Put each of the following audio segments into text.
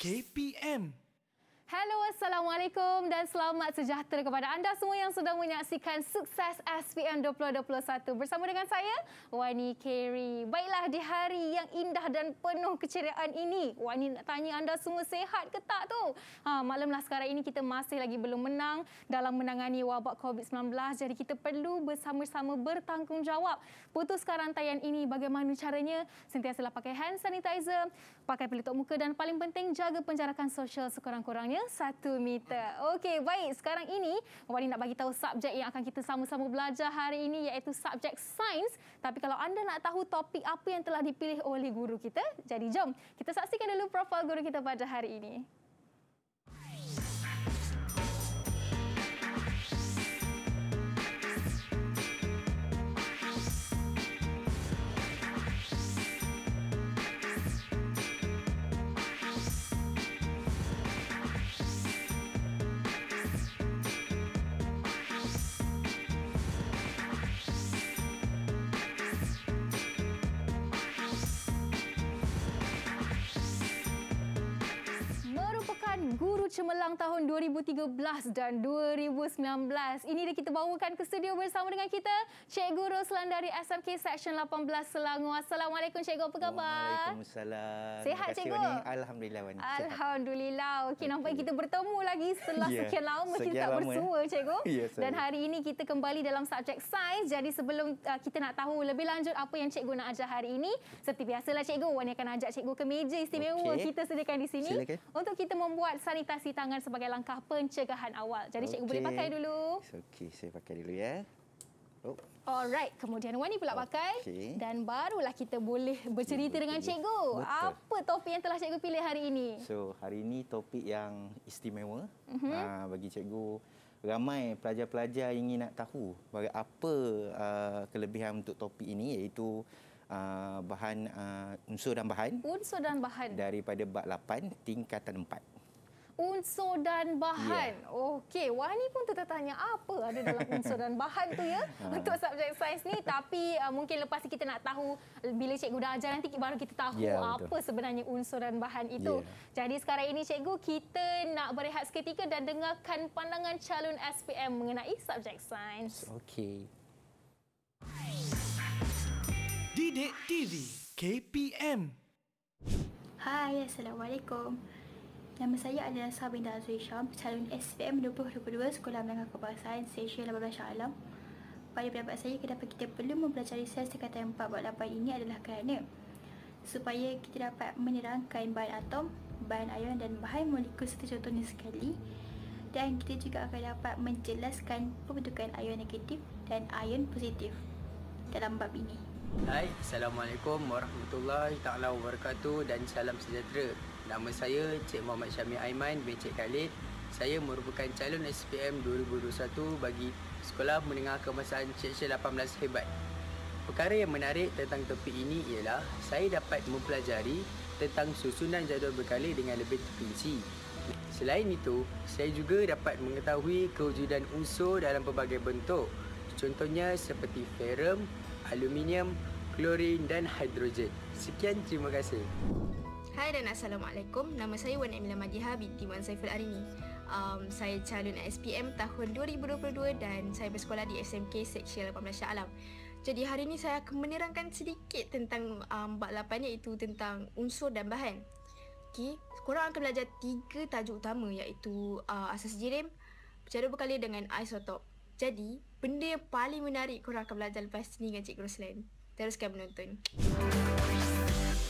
KPM Hello, Assalamualaikum dan selamat sejahtera kepada anda semua yang sedang menyaksikan sukses SPM 2021 bersama dengan saya, Wani Kerry. Baiklah, di hari yang indah dan penuh keceriaan ini, Wani nak tanya anda semua sehat ke tak tu? Ha, maklumlah sekarang ini kita masih lagi belum menang dalam menangani wabak COVID-19. Jadi kita perlu bersama-sama bertanggungjawab putus karantian ini bagaimana caranya sentiasa pakai hand sanitizer, pakai pelitup muka dan paling penting jaga penjarakan sosial sekurang-kurangnya ya 1 meter. Okey, baik. Sekarang ini Wani nak bagi tahu subjek yang akan kita sama-sama belajar hari ini iaitu subjek sains. Tapi kalau anda nak tahu topik apa yang telah dipilih oleh guru kita, jadi jom kita saksikan dulu profil guru kita pada hari ini. cemerlang tahun 2013 dan 2019. Ini dia kita bawakan ke studio bersama dengan kita Cikgu Roslan dari SMK Section 18 Selangor. Assalamualaikum Cikgu, apa khabar? Waalaikumsalam. Sehat Cikgu? Wani. Alhamdulillah Wani. Alhamdulillah. Okey, okay. nampaknya kita bertemu lagi setelah yeah. sekian lama sekian kita tak lama. Ya. bersua Cikgu. Yeah, dan hari ini kita kembali dalam subjek sains. Jadi sebelum uh, kita nak tahu lebih lanjut apa yang Cikgu nak ajar hari ini, seperti biasalah Cikgu, Wani akan ajak Cikgu ke meja istimewa okay. kita sediakan di sini Silakan. untuk kita membuat sanitasi tangan sebagai langkah pencegahan awal. Jadi okay. cikgu boleh pakai dulu. Okay, saya pakai dulu ya. Oh. Alright, kemudian Wani pula okay. pakai dan barulah kita boleh bercerita cikgu. dengan cikgu. Betul. Apa topik yang telah cikgu pilih hari ini? So, hari ini topik yang istimewa. Uh -huh. uh, bagi cikgu ramai pelajar-pelajar ingin nak tahu bagi apa uh, kelebihan untuk topik ini iaitu Uh, bahan uh, unsur dan bahan unsur dan bahan daripada bab 8 tingkatan 4 unsur dan bahan. Yeah. Okey, Wani pun tanya apa ada dalam unsur dan bahan tu ya ha. untuk subjek sains ni tapi uh, mungkin lepas kita nak tahu bila cikgu dah ajar nanti baru kita tahu yeah, ya, apa sebenarnya unsur dan bahan itu. Yeah. Jadi sekarang ini cikgu kita nak berehat seketika dan dengarkan pandangan calon SPM mengenai subjek sains. Okey. Didik TV KPM Hai, Assalamualaikum. Nama saya adalah Sabina Azri Syam, calon SPM 2022 Sekolah Menengah Kebangsaan, Sesyen 18 Alam. Pada pendapat saya, kenapa kita perlu mempelajari sains sekatan 4.8 ini adalah kerana supaya kita dapat menerangkan bahan atom, bahan ion dan bahan molekul serta contohnya sekali dan kita juga akan dapat menjelaskan pembentukan ion negatif dan ion positif dalam bab ini. Hai, Assalamualaikum Warahmatullahi Ta'ala Wabarakatuh dan salam sejahtera Nama saya Cik Muhammad Syami Aiman bin Cik Khalid. Saya merupakan calon SPM 2021 bagi Sekolah Menengah Kebangsaan Cik Syed 18 Hebat. Perkara yang menarik tentang topik ini ialah saya dapat mempelajari tentang susunan jadual berkali dengan lebih terperinci. Selain itu, saya juga dapat mengetahui kewujudan unsur dalam pelbagai bentuk. Contohnya seperti ferum, aluminium, klorin dan hidrogen. Sekian terima kasih. Hai dan Assalamualaikum. Nama saya Wan Emila Madiha binti Wan Saiful Arini. Um, saya calon SPM tahun 2022 dan saya bersekolah di SMK Seksyen 18 Shah Alam. Jadi hari ini saya akan menerangkan sedikit tentang um, bab 8 iaitu tentang unsur dan bahan. Okey, korang akan belajar tiga tajuk utama iaitu uh, asas jirim, percara berkali dengan isotop. Jadi, benda yang paling menarik korang akan belajar lepas ni dengan Cikgu Roslan. Teruskan menonton. Okay.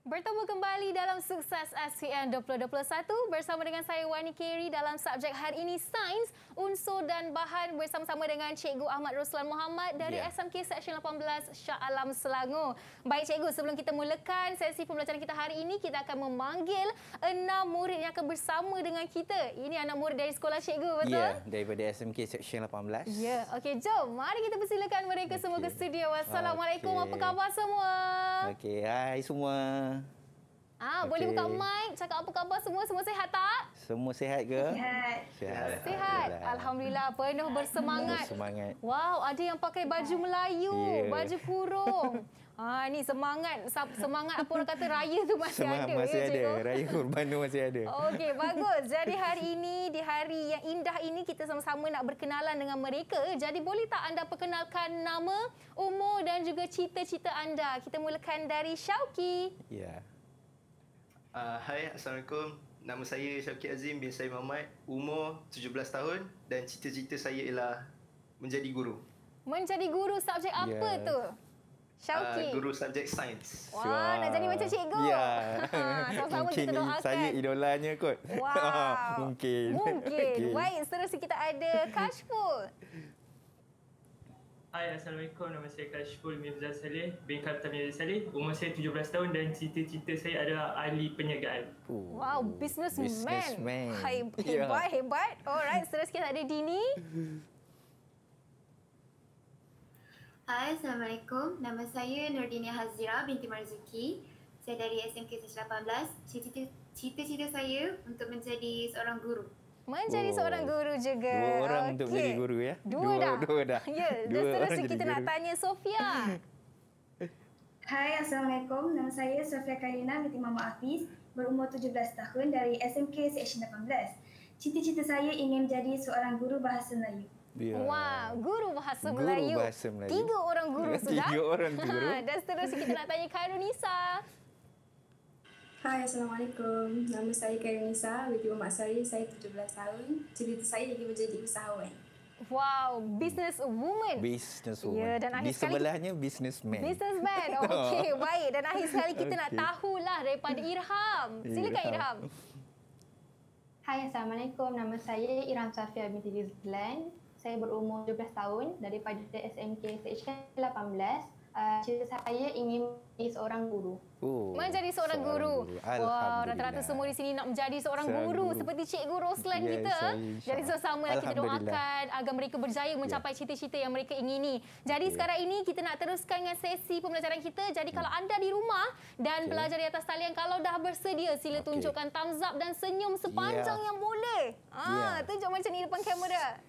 Bertemu kembali dalam Sukses SPM 2021 bersama dengan saya Wani Kiri dalam subjek hari ini Sains, Unsur dan Bahan bersama-sama dengan Cikgu Ahmad Ruslan Muhammad dari yeah. SMK Seksyen 18 Shah Alam Selangor. Baik Cikgu, sebelum kita mulakan sesi pembelajaran kita hari ini, kita akan memanggil enam murid yang akan bersama dengan kita. Ini anak murid dari sekolah Cikgu, betul? Ya, yeah, daripada SMK Seksyen 18. Ya, yeah. okey jom. Mari kita persilakan mereka okay. semua ke studio. Wassalamualaikum, okay. apa khabar semua? Okey, hai semua. Ah, okay. Boleh buka mic, cakap apa khabar semua. Semua sihat tak? Semua sihat ke? Sihat. Sihat. Alhamdulillah. Alhamdulillah. Penuh bersemangat. Semangat. Wow, ada yang pakai baju Melayu, yeah. baju kurung. Ah, ini semangat. Semangat apa orang kata raya tu masih semangat ada. Ya, masih ya, ada. Cikgu? Raya kurban tu masih ada. Okey, bagus. Jadi hari ini, di hari yang indah ini, kita sama-sama nak berkenalan dengan mereka. Jadi boleh tak anda perkenalkan nama, umur dan juga cita-cita anda? Kita mulakan dari Syauki. Ya. Yeah. Uh, hai, Assalamualaikum. Nama saya Syafiq Azim bin Said Mahmud. Umur 17 tahun dan cita-cita saya ialah menjadi guru. Menjadi guru subjek yeah. apa tu? Syauki. Uh, ah, guru subjek sains. Wah, wow, wow. nak jadi macam cikgu. Ya. Yeah. Sama-sama kita doakan. Saya idolanya kot. Wow. Mungkin. Mungkin. Okay. Baik, seterusnya kita ada Kashful. Hai, Assalamualaikum. Nama saya Kashful Mirza Saleh bin Kapta Mirza Saleh. Umur saya 17 tahun dan cita-cita saya adalah ahli perniagaan. Oh, wow, businessman. Businessman. Hai, ya. hebat, yeah. hebat. Alright, seterusnya ada Dini. Hai, Assalamualaikum. Nama saya Nurdini Hazira binti Marzuki. Saya dari SMK 18. Cita-cita saya untuk menjadi seorang guru menjadi oh. seorang guru juga. Dua orang okay. untuk jadi guru ya. Dua, dua dah. Dua dah. Ya, dua dan seterusnya kita nak tanya Sofia. Hai, Assalamualaikum. Nama saya Sofia Karina binti Mama Afis, berumur 17 tahun dari SMK Seksyen 18. Cita-cita saya ingin jadi seorang guru bahasa Melayu. Ya. Wah, wow, guru, bahasa, guru Melayu. bahasa Melayu. Tiga orang guru sudah. Tiga orang guru. dan seterusnya kita nak tanya Khairul Nisa. Hai, Assalamualaikum. Nama saya Karen Nisa, binti Mak Sari. Saya 17 tahun. Cerita saya lagi menjadi usahawan. Wow, business woman. Business woman. Ya, dan akhir Di sebelahnya sekali... businessman. Businessman. Okey, baik. Dan akhir sekali kita okay. nak tahulah daripada Irham. Silakan Irham. Hai, Assalamualaikum. Nama saya Irham Safia binti Rizlan. Saya berumur 12 tahun daripada SMK SHK 18. Eh, cita saya ingin menjadi seorang guru. Oh, menjadi seorang, seorang guru. guru. Wah, rata-rata semua di sini nak menjadi seorang, seorang guru. guru seperti Cikgu Roslan yeah, kita. Insya. Jadi sesama lah kita doakan agar mereka berjaya ya. mencapai cita-cita yang mereka ingini. Jadi okay. Ya. sekarang ini kita nak teruskan dengan sesi pembelajaran kita. Jadi kalau ya. anda di rumah dan okay. pelajar di atas talian kalau dah bersedia sila okay. tunjukkan thumbs up dan senyum sepanjang yeah. yang boleh. Ah, yeah. tunjuk macam ni depan kamera.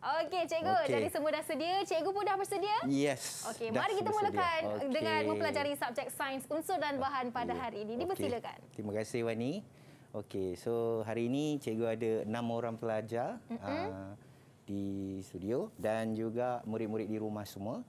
Okey, cikgu. Okay. Jadi semua dah sedia. Cikgu pun dah bersedia? Yes. Okey, mari kita mulakan okay. dengan mempelajari subjek sains unsur dan bahan pada hari ini. Dipersilakan. Okay. Terima kasih, Wani. Okey, so hari ini cikgu ada enam orang pelajar mm -hmm. uh, di studio dan juga murid-murid di rumah semua.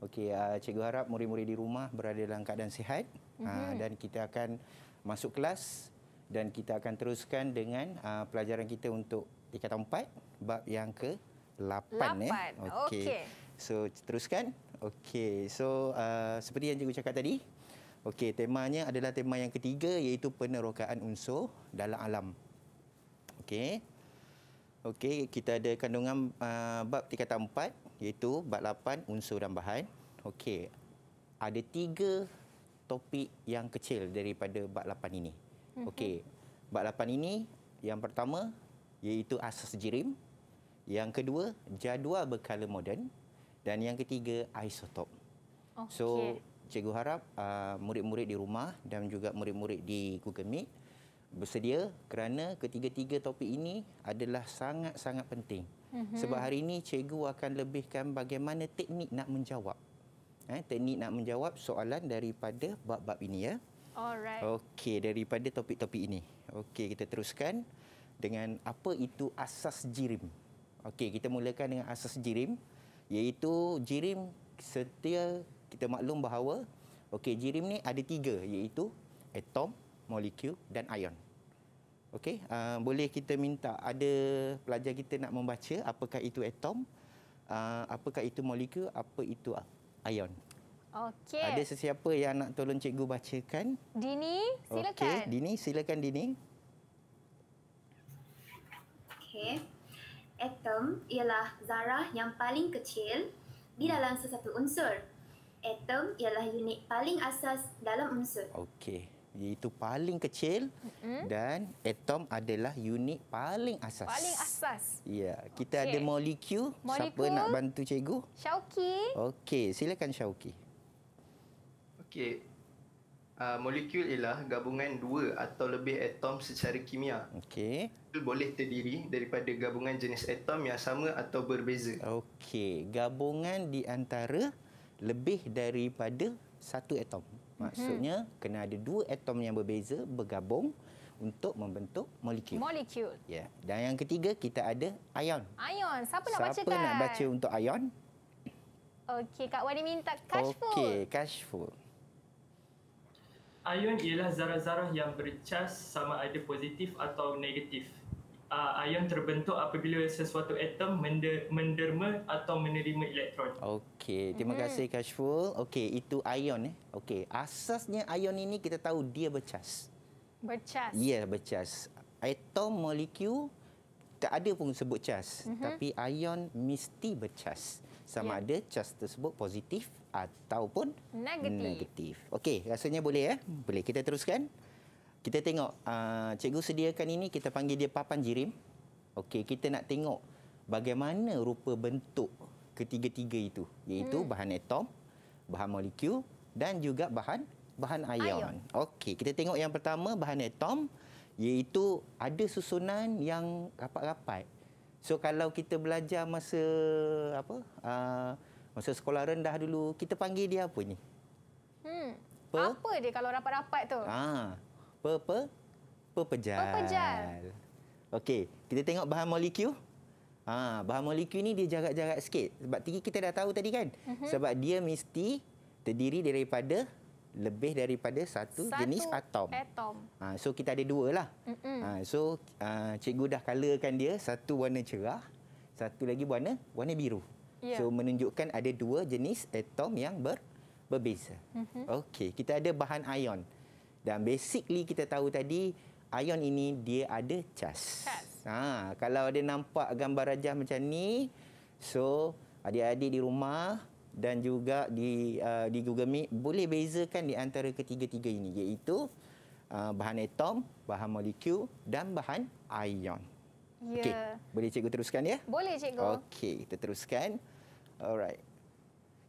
Okey, uh, cikgu harap murid-murid di rumah berada dalam keadaan sihat mm -hmm. uh, dan kita akan masuk kelas dan kita akan teruskan dengan uh, pelajaran kita untuk tingkatan 4 bab yang ke Lapan, Lapan. eh. Okey. Okay. So teruskan. Okey. So uh, seperti yang cikgu cakap tadi, okey temanya adalah tema yang ketiga iaitu penerokaan unsur dalam alam. Okey. Okey, kita ada kandungan uh, bab tingkatan empat iaitu bab lapan unsur dan bahan. Okey, ada tiga topik yang kecil daripada bab lapan ini. Mhm. Okey, bab lapan ini yang pertama iaitu asas jirim. Yang kedua, jadual berkala moden. Dan yang ketiga, isotop. Okay. So, cikgu harap uh, murid-murid di rumah dan juga murid-murid di Google Meet bersedia kerana ketiga-tiga topik ini adalah sangat-sangat penting. Mm-hmm. Sebab hari ini cikgu akan lebihkan bagaimana teknik nak menjawab. Eh, teknik nak menjawab soalan daripada bab-bab ini ya. Alright. Okey, daripada topik-topik ini. Okey, kita teruskan dengan apa itu asas jirim. Okey, kita mulakan dengan asas jirim iaitu jirim setia kita maklum bahawa okey jirim ni ada tiga iaitu atom, molekul dan ion. Okey, uh, boleh kita minta ada pelajar kita nak membaca apakah itu atom, uh, apakah itu molekul, apa itu ion. Okey. Ada sesiapa yang nak tolong cikgu bacakan? Dini, silakan. Okey, Dini silakan Dini. Okey atom ialah zarah yang paling kecil di dalam sesuatu unsur. Atom ialah unit paling asas dalam unsur. Okey, iaitu paling kecil mm-hmm. dan atom adalah unit paling asas. Paling asas. Ya, kita okay. ada molekul. molekul. Siapa nak bantu cikgu? Syauki. Okey, silakan Syauki. Okey. Uh, molekul ialah gabungan dua atau lebih atom secara kimia. Okey boleh terdiri daripada gabungan jenis atom yang sama atau berbeza. Okey, gabungan di antara lebih daripada satu atom. Maksudnya hmm. kena ada dua atom yang berbeza bergabung untuk membentuk molekul. Molekul. Ya. Yeah. Dan yang ketiga kita ada ion. Ion. Siapa nak bacakan? Siapa nak baca untuk ion? Okey, Kak Wani minta kashful. Okey, kashful. Ion ialah zarah-zarah yang bercas sama ada positif atau negatif uh, ion terbentuk apabila sesuatu atom mender, menderma atau menerima elektron. Okey, terima mhm. kasih Kashful. Okey, itu ion eh. Okey, asasnya ion ini kita tahu dia bercas. Bercas. Ya, yeah, bercas. Atom molekul tak ada pun sebut cas, mm-hmm. tapi ion mesti bercas. Sama yeah. ada cas tersebut positif ataupun negatif. negatif. Okey, rasanya boleh ya? Eh? Boleh kita teruskan? kita tengok uh, cikgu sediakan ini kita panggil dia papan jirim. Okey, kita nak tengok bagaimana rupa bentuk ketiga-tiga itu iaitu hmm. bahan atom, bahan molekul dan juga bahan bahan ion. Okey, kita tengok yang pertama bahan atom iaitu ada susunan yang rapat-rapat. So kalau kita belajar masa apa uh, masa sekolah rendah dulu kita panggil dia apa ni? Hmm. Apa? apa dia kalau rapat-rapat tu? Ah, pepe pepejal. Pepejal. Okey, kita tengok bahan molekul. Ha, bahan molekul ni dia jarak-jarak sikit. Sebab tadi kita dah tahu tadi kan? Uh-huh. Sebab dia mesti terdiri daripada lebih daripada satu, satu jenis atom. atom. Ha, so kita ada dua lah. Ha, so uh, cikgu dah colorkan dia satu warna cerah, satu lagi warna warna biru. Yeah. So menunjukkan ada dua jenis atom yang ber, berbeza. Uh-huh. Okey, kita ada bahan ion. Dan basically kita tahu tadi ion ini dia ada cas. Ha, kalau ada nampak gambar rajah macam ni, so adik-adik di rumah dan juga di uh, di Google Meet boleh bezakan di antara ketiga-tiga ini iaitu uh, bahan atom, bahan molekul dan bahan ion. Ya. Okay. Boleh cikgu teruskan ya? Boleh cikgu. Okey, kita teruskan. Alright.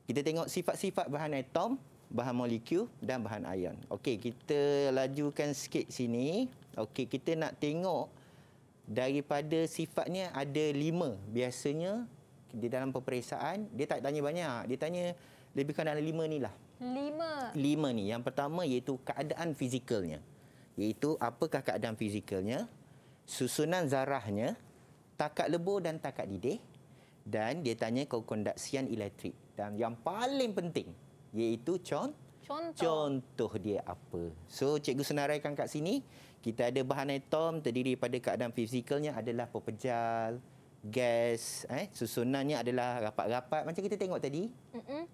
Kita tengok sifat-sifat bahan atom bahan molekul dan bahan ion. Okey, kita lajukan sikit sini. Okey, kita nak tengok daripada sifatnya ada lima. Biasanya di dalam peperiksaan, dia tak tanya banyak. Dia tanya lebih kurang dalam lima ni lah. Lima. Lima ni. Yang pertama iaitu keadaan fizikalnya. Iaitu apakah keadaan fizikalnya, susunan zarahnya, takat lebur dan takat didih. Dan dia tanya kekondaksian elektrik. Dan yang paling penting, iaitu contoh. contoh dia apa. So cikgu senaraikan kat sini, kita ada bahan atom terdiri pada keadaan fizikalnya adalah pepejal, gas, eh susunannya adalah rapat-rapat macam kita tengok tadi.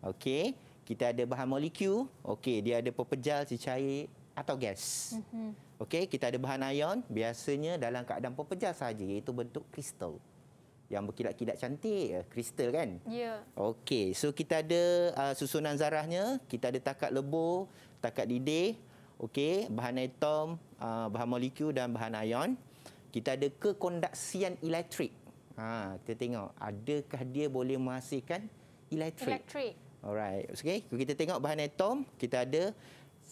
Okey, kita ada bahan molekul. Okey, dia ada pepejal, cecair atau gas. Mm-hmm. Okey, kita ada bahan ion biasanya dalam keadaan pepejal saja iaitu bentuk kristal yang berkilat-kilat cantik kristal kan ya yeah. okey so kita ada uh, susunan zarahnya kita ada takat lebur takat didih okey bahan atom uh, bahan molekul dan bahan ion kita ada kekonduksian elektrik ha kita tengok adakah dia boleh menghasilkan elektrik elektrik alright okey so, kita tengok bahan atom kita ada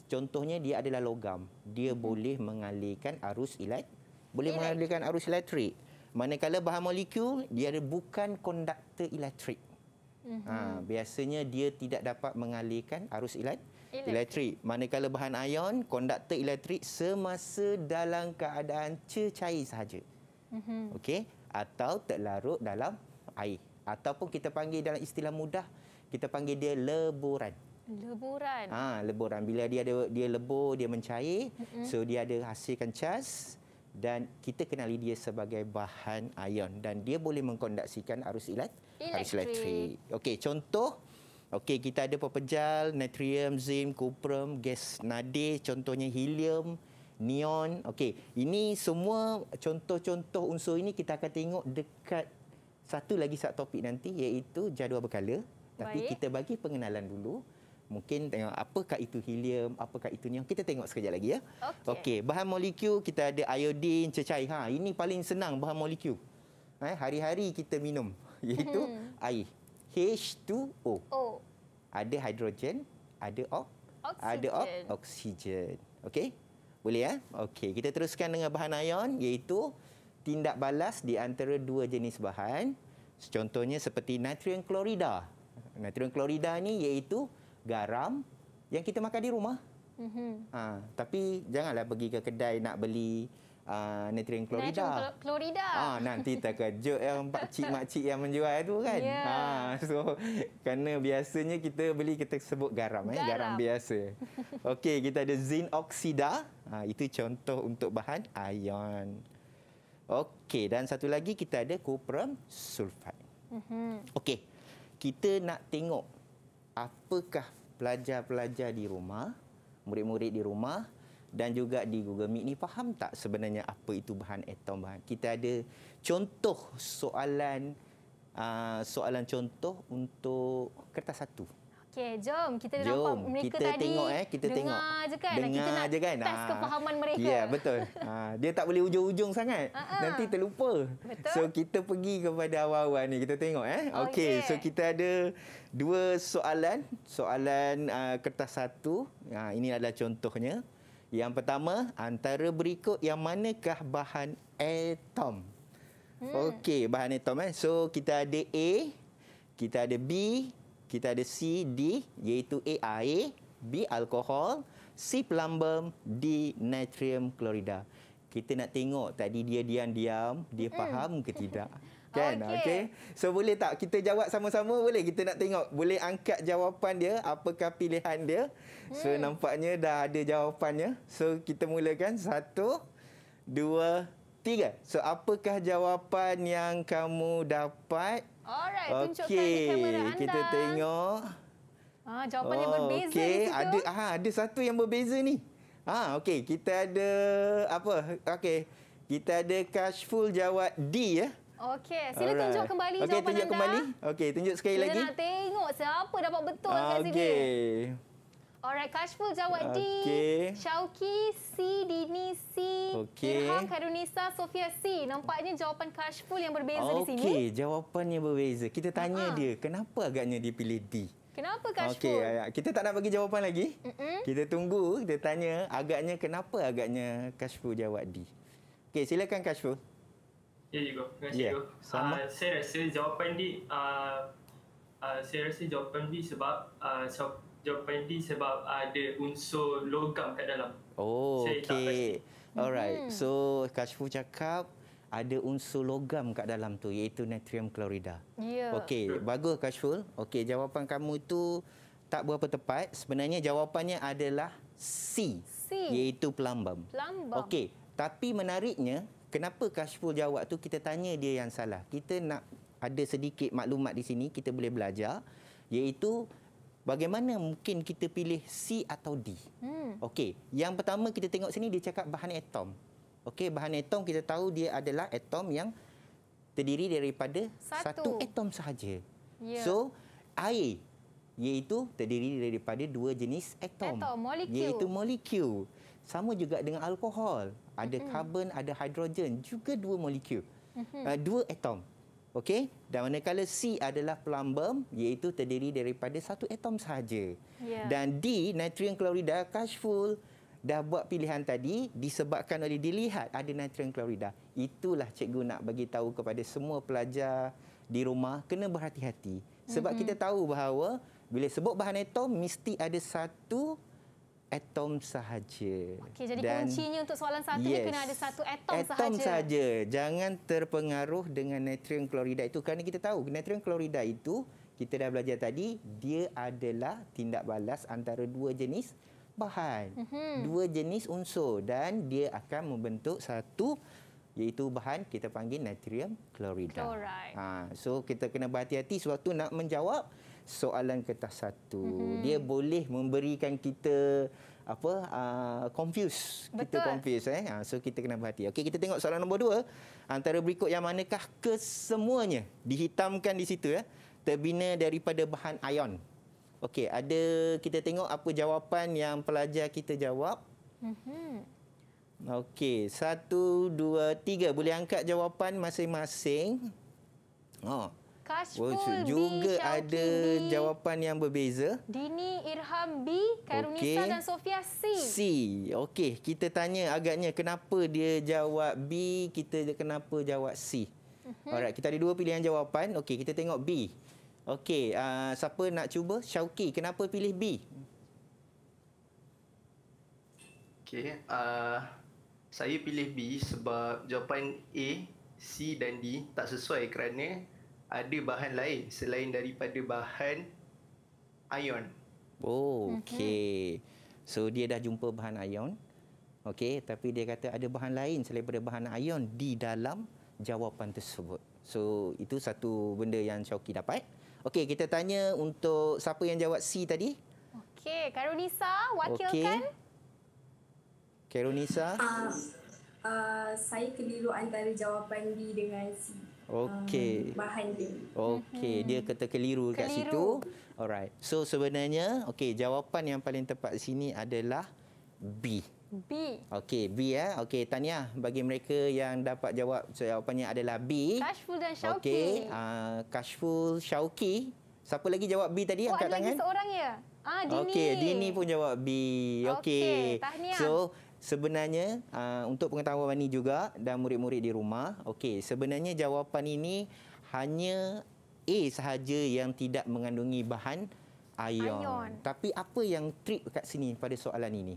contohnya dia adalah logam dia mm-hmm. boleh mengalirkan arus elektrik boleh mengalirkan arus elektrik Manakala bahan molekul, dia ada bukan konduktor elektrik. Mhm. ha, biasanya dia tidak dapat mengalirkan arus elektrik. elektrik. Manakala bahan ion, konduktor elektrik semasa dalam keadaan cecair sahaja. Mm -hmm. okay? Atau terlarut dalam air. Ataupun kita panggil dalam istilah mudah, kita panggil dia leburan. Leburan. Ah, ha, leburan. Bila dia ada, dia lebur, dia mencair, mm -hmm. so dia ada hasilkan cas dan kita kenali dia sebagai bahan ion dan dia boleh mengkondaksikan arus ilet arus elektrik. Okey, contoh okey kita ada pepejal, natrium, zinc, kuprum, gas nadir, contohnya helium, neon. Okey, ini semua contoh-contoh unsur ini kita akan tengok dekat satu lagi satu topik nanti iaitu jadual berkala. Tapi Baik. kita bagi pengenalan dulu mungkin tengok apakah itu helium, apakah itu neon. Kita tengok sekejap lagi ya. Okey. Okay. Bahan molekul kita ada iodin, cecair. Ha, ini paling senang bahan molekul. Eh, hari-hari kita minum iaitu hmm. air. H2O. O. Ada hidrogen, ada o oksigen. ada o oksigen. Okey. Boleh ya? Okey, kita teruskan dengan bahan ion iaitu tindak balas di antara dua jenis bahan. Contohnya seperti natrium klorida. Natrium klorida ni iaitu garam yang kita makan di rumah. Mm-hmm. Ha, tapi janganlah pergi ke kedai nak beli uh, natrium klorida. Natrium klorida. Ha, nanti terkejut yang pak cik mak cik yang menjual itu kan. Yeah. Ha, so karena biasanya kita beli kita sebut garam, garam. eh, garam biasa. Okey, kita ada zinc oksida. Ha, itu contoh untuk bahan ion. Okey, dan satu lagi kita ada cuprum sulfat. Mm-hmm. Okey, kita nak tengok apakah pelajar-pelajar di rumah, murid-murid di rumah dan juga di Google Meet ni faham tak sebenarnya apa itu bahan atom bahan? Kita ada contoh soalan ah, soalan contoh untuk kertas satu. Okey, jom kita jom. nampak mereka kita tadi. Tengok, eh. Kita dengar tengok eh, Dengar je kan. Dengar kita nak je kan. Tes ah. kefahaman mereka. Ya, yeah, betul. ha, dia tak boleh ujung-ujung sangat. Uh-huh. Nanti terlupa. Betul. So kita pergi kepada awal-awal ni. Kita tengok eh. Oh, Okey, okay. so kita ada dua soalan. Soalan uh, kertas satu. Ha, ini adalah contohnya. Yang pertama, antara berikut yang manakah bahan atom? Hmm. Okey, bahan atom eh. So kita ada A, kita ada B, kita ada C, D iaitu A, air, B, alkohol, C, plumber, D, natrium klorida. Kita nak tengok tadi dia diam-diam, dia faham ke tidak. Kan? Okay. okay. So boleh tak kita jawab sama-sama? Boleh kita nak tengok. Boleh angkat jawapan dia, apakah pilihan dia. So hmm. nampaknya dah ada jawapannya. So kita mulakan. Satu, dua, tiga. So apakah jawapan yang kamu dapat? Alright, okay. tunjukkan kamera anda. Kita tengok. Ah, jawapannya oh, berbeza. Okey, ada ah ada satu yang berbeza ni. Ah, okay. kita ada apa? Okay. Kita ada Kashful jawab D ya. Okay. sila Alright. tunjuk kembali okay, jawapan tunjuk anda. Okey, tunjuk kembali. Okey, tunjuk sekali kita lagi. Kita nak tengok siapa dapat betul okay. kat sini. Okey. Alright, Kashful jawab okay. D. Syauki, C. Dini, C. Okay. Irham, Karunisa, Sofia, C. Nampaknya jawapan Kashful yang berbeza okay. di sini. Okey, jawapannya berbeza. Kita tanya uh-huh. dia, kenapa agaknya dia pilih D? Kenapa Kashful? Okey, kita tak nak bagi jawapan lagi. Mm-mm. Kita tunggu, kita tanya agaknya kenapa agaknya Kashful jawab D. Okey, silakan Kashful. Ya juga, ya, terima yeah. kasih juga. Ya, uh, ah, saya rasa jawapan D, uh, uh, saya rasa jawapan D sebab uh, jawapan ini sebab ada unsur logam kat dalam. Oh, Saya okay. Alright. Hmm. So, Kashfu cakap ada unsur logam kat dalam tu iaitu natrium klorida. Ya. Yeah. Okey, bagus Kashful. Okey, jawapan kamu tu tak berapa tepat. Sebenarnya jawapannya adalah C, C. iaitu pelambam. Pelambam. Okey, tapi menariknya kenapa Kashful jawab tu kita tanya dia yang salah. Kita nak ada sedikit maklumat di sini kita boleh belajar iaitu bagaimana mungkin kita pilih C atau D? Hmm. Okey, yang pertama kita tengok sini dia cakap bahan atom. Okey, bahan atom kita tahu dia adalah atom yang terdiri daripada satu, satu atom sahaja. Yeah. So, air iaitu terdiri daripada dua jenis atom. Atom molekul. Iaitu molekul. Sama juga dengan alkohol. Ada karbon, -hmm. ada hidrogen, juga dua molekul. Mm-hmm. uh, dua atom. Okey, dan manakala C adalah plumbum iaitu terdiri daripada satu atom sahaja. Yeah. Dan D, natrium klorida, kashful dah buat pilihan tadi disebabkan oleh dilihat ada natrium klorida. Itulah cikgu nak bagi tahu kepada semua pelajar di rumah kena berhati-hati. Sebab mm-hmm. kita tahu bahawa bila sebut bahan atom mesti ada satu atom sahaja. Okay, jadi Dan kuncinya untuk soalan satu yes, ni kena ada satu atom, atom sahaja. Atom sahaja. Jangan terpengaruh dengan natrium klorida itu kerana kita tahu natrium klorida itu kita dah belajar tadi dia adalah tindak balas antara dua jenis bahan. Mm -hmm. Dua jenis unsur dan dia akan membentuk satu iaitu bahan kita panggil natrium klorida. Ha, so kita kena berhati-hati sebab nak menjawab soalan kertas satu. Mm-hmm. Dia boleh memberikan kita apa uh, confuse Betul. kita confuse eh ah, so kita kena berhati okey kita tengok soalan nombor dua. antara berikut yang manakah kesemuanya dihitamkan di situ ya eh? terbina daripada bahan ion okey ada kita tengok apa jawapan yang pelajar kita jawab mm okey satu dua tiga boleh angkat jawapan masing-masing oh Kasful oh, so, juga B, ada B. jawapan yang berbeza. Dini Irham B, Karunisa okay. dan Sofia C. C. Okey, kita tanya agaknya kenapa dia jawab B, kita kenapa jawab C. Mm-hmm. Alright, kita ada dua pilihan jawapan. Okey, kita tengok B. Okey, uh, siapa nak cuba? Syauki, kenapa pilih B? Okey, uh, saya pilih B sebab jawapan A, C dan D tak sesuai kerana ada bahan lain selain daripada bahan ion. Oh, mhm. okey. So dia dah jumpa bahan ion. Okey, tapi dia kata ada bahan lain selain daripada bahan ion di dalam jawapan tersebut. So itu satu benda yang Syauki dapat. Okey, kita tanya untuk siapa yang jawab C tadi? Okey, Karunisa wakilkan. Okay. Karunisa? Uh, ah, uh, ah, saya keliru antara jawapan B dengan C. Okey. Um, bahan dia. Okey, mm-hmm. dia kata keliru dekat keliru. situ. Alright. So sebenarnya, okey, jawapan yang paling tepat sini adalah B. B. Okey, B ya. Eh? Okey, Tania, bagi mereka yang dapat jawab jawapannya adalah B. Kashful dan Shauki. Okey, uh, Kashful, Shauki. Siapa lagi jawab B tadi? Oh, Angkat ada tangan. Oh, lagi eh? seorang ya. Ah, Dini. Okey, Dini pun jawab B. Okey. Okay, tahniah. So, sebenarnya uh, untuk pengetahuan ini juga dan murid-murid di rumah, okey, sebenarnya jawapan ini hanya A sahaja yang tidak mengandungi bahan ion. Tapi apa yang trik kat sini pada soalan ini?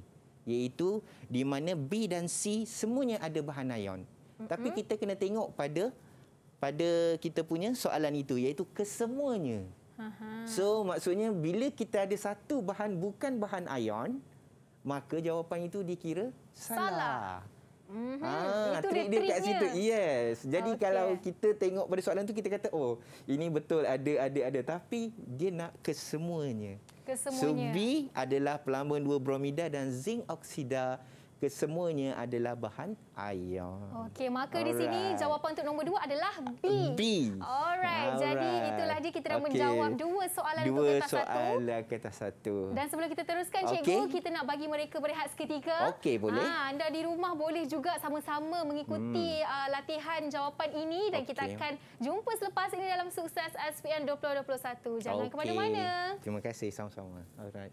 Iaitu di mana B dan C semuanya ada bahan ion. Mm-hmm. Tapi kita kena tengok pada pada kita punya soalan itu iaitu kesemuanya. Aha. So maksudnya bila kita ada satu bahan bukan bahan ion, maka jawapan itu dikira salah. salah. Mm-hmm. Ha, itu dia kat situ. Yes. Jadi okay. kalau kita tengok pada soalan tu kita kata oh, ini betul ada ada ada tapi dia nak kesemuanya. Kesemuanya. So B adalah pelambang dua bromida dan zinc oksida kesemuanya adalah bahan air. Okey, maka Alright. di sini jawapan untuk nombor dua adalah B. B. Alright, Alright. jadi itulah dia kita dah okay. menjawab dua soalan dua untuk kertas satu. Dua soalan kertas satu. Dan sebelum kita teruskan, okay. Cikgu, kita nak bagi mereka berehat seketika. Okey, boleh. Ha, anda di rumah boleh juga sama-sama mengikuti hmm. uh, latihan jawapan ini dan okay. kita akan jumpa selepas ini dalam sukses SPM 2021. Jangan okay. ke mana-mana. Terima kasih, sama-sama. Alright.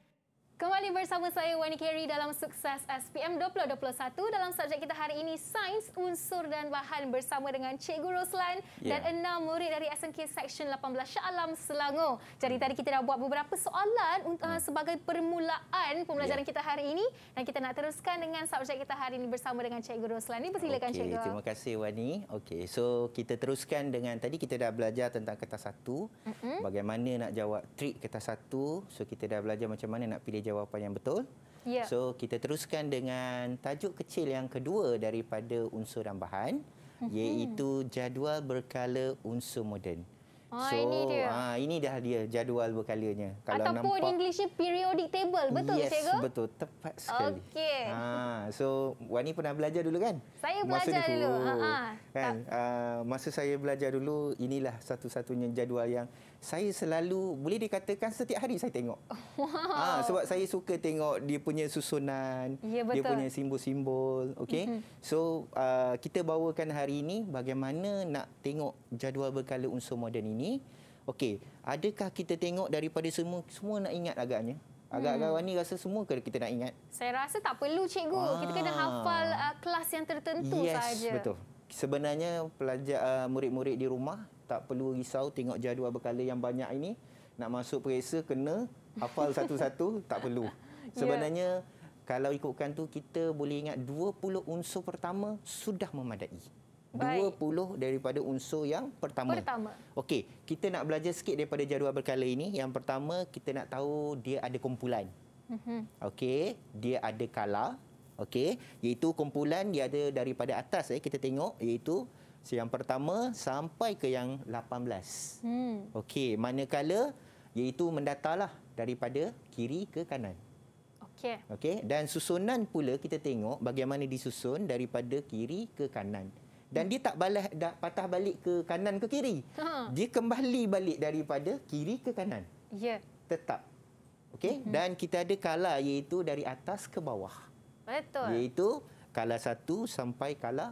Kembali bersama saya Wani Carey dalam sukses SPM 2021 dalam subjek kita hari ini Sains Unsur dan Bahan bersama dengan Cikgu Roslan yeah. dan ya. enam murid dari SNK Section 18 Shah Alam Selangor. Jadi hmm. tadi kita dah buat beberapa soalan untuk hmm. uh, sebagai permulaan pembelajaran yeah. kita hari ini dan kita nak teruskan dengan subjek kita hari ini bersama dengan Cikgu Roslan. Ini persilakan okay, Cikgu. Terima kasih Wani. Okey, so kita teruskan dengan tadi kita dah belajar tentang kertas satu, mm-hmm. bagaimana nak jawab trik kertas satu. So kita dah belajar macam mana nak pilih jawapan yang betul. Yeah. So kita teruskan dengan tajuk kecil yang kedua daripada unsur dan bahan mm iaitu jadual berkala unsur moden. Oh, so, ini dia. Ha, ini dah dia jadual berkalanya. Kalau Ataupun nampak, Inggerisnya periodic table, betul yes, cikgu? Yes, betul. Tepat sekali. Okey. Ha, so, Wani pernah belajar dulu kan? Saya belajar masa dulu. Ha, ha. Kan? Ha. Ha, masa saya belajar dulu, inilah satu-satunya jadual yang saya selalu boleh dikatakan setiap hari saya tengok. Wow. Ha, sebab saya suka tengok dia punya susunan, ya, dia punya simbol-simbol. Okay? Mm-hmm. So uh, kita bawakan hari ini bagaimana nak tengok jadual berkala unsur moden ini. Okey, adakah kita tengok daripada semua semua nak ingat agaknya? Agak-agak hmm. Wani rasa semua ke kita nak ingat? Saya rasa tak perlu cikgu. Ah. Kita kena hafal uh, kelas yang tertentu yes, saja. Yes, betul. Sebenarnya pelajar uh, murid-murid di rumah tak perlu risau tengok jadual berkala yang banyak ini nak masuk periksa kena hafal satu-satu tak perlu sebenarnya yeah. kalau ikutkan tu kita boleh ingat 20 unsur pertama sudah memadai Baik. 20 daripada unsur yang pertama. Pertama. Okey, kita nak belajar sikit daripada jadual berkala ini. Yang pertama, kita nak tahu dia ada kumpulan. Mm-hmm. Okey, dia ada kala. Okey, iaitu kumpulan dia ada daripada atas. Eh. Kita tengok, iaitu So yang pertama sampai ke yang 18. Hmm. Okey, manakala iaitu mendatalah daripada kiri ke kanan. Okey. Okey, dan susunan pula kita tengok bagaimana disusun daripada kiri ke kanan. Dan hmm. dia tak balas dah patah balik ke kanan ke kiri. Ha. Dia kembali balik daripada kiri ke kanan. Ya. Yeah. Tetap. Okey, hmm dan kita ada kala iaitu dari atas ke bawah. Betul. Iaitu kala satu sampai kala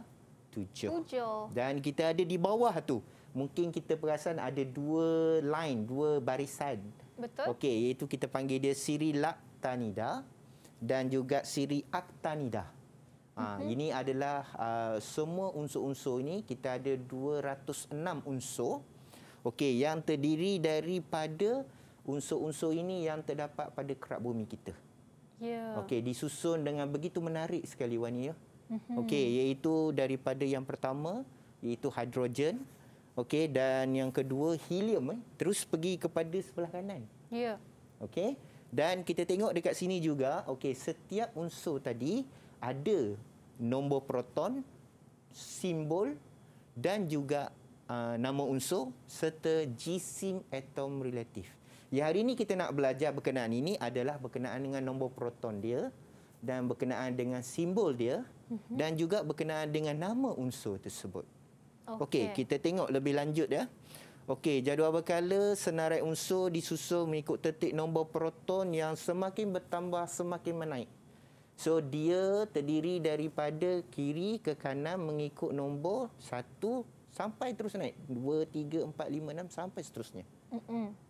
tujuh. tujuh. Dan kita ada di bawah tu. Mungkin kita perasan ada dua line, dua barisan. Betul. Okey, iaitu kita panggil dia siri laktanida dan juga siri aktanida. Ha, mm -hmm. Ini adalah uh, semua unsur-unsur ini. Kita ada 206 unsur. okay yang terdiri daripada unsur-unsur ini yang terdapat pada kerak bumi kita. Ya. Yeah. Okey, disusun dengan begitu menarik sekali, Wani. Ya. Mm-hmm. Okey, iaitu daripada yang pertama iaitu hidrogen. Okey, dan yang kedua helium eh. terus pergi kepada sebelah kanan. Ya. Yeah. Okey. Dan kita tengok dekat sini juga, okey, setiap unsur tadi ada nombor proton, simbol dan juga uh, nama unsur serta jisim atom relatif. Ya hari ini kita nak belajar berkenaan ini adalah berkenaan dengan nombor proton dia dan berkenaan dengan simbol dia. Mhm. dan juga berkenaan dengan nama unsur tersebut. Okey, okay, kita tengok lebih lanjut ya. Okey, jadual berkala senarai unsur disusul mengikut tertik nombor proton yang semakin bertambah semakin menaik. So dia terdiri daripada kiri ke kanan mengikut nombor 1 sampai terus naik. 2 3 4 5 6 sampai seterusnya.